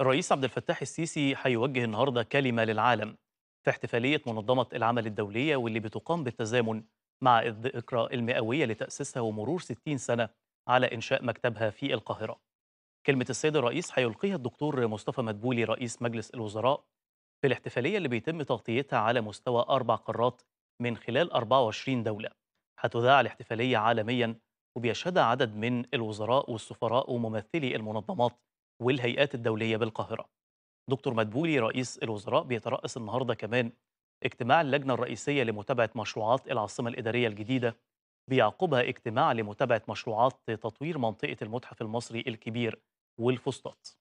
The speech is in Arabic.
الرئيس عبد الفتاح السيسي هيوجه النهارده كلمه للعالم في احتفاليه منظمه العمل الدوليه واللي بتقام بالتزامن مع الذكرى المئويه لتاسيسها ومرور 60 سنه على انشاء مكتبها في القاهره. كلمه السيد الرئيس هيلقيها الدكتور مصطفى مدبولي رئيس مجلس الوزراء في الاحتفاليه اللي بيتم تغطيتها على مستوى اربع قارات من خلال 24 دوله. هتذاع الاحتفاليه عالميا وبيشهدها عدد من الوزراء والسفراء وممثلي المنظمات والهيئات الدولية بالقاهرة دكتور مدبولي رئيس الوزراء بيترأس النهاردة كمان اجتماع اللجنة الرئيسية لمتابعة مشروعات العاصمة الإدارية الجديدة بيعقبها اجتماع لمتابعة مشروعات تطوير منطقة المتحف المصري الكبير والفسطاط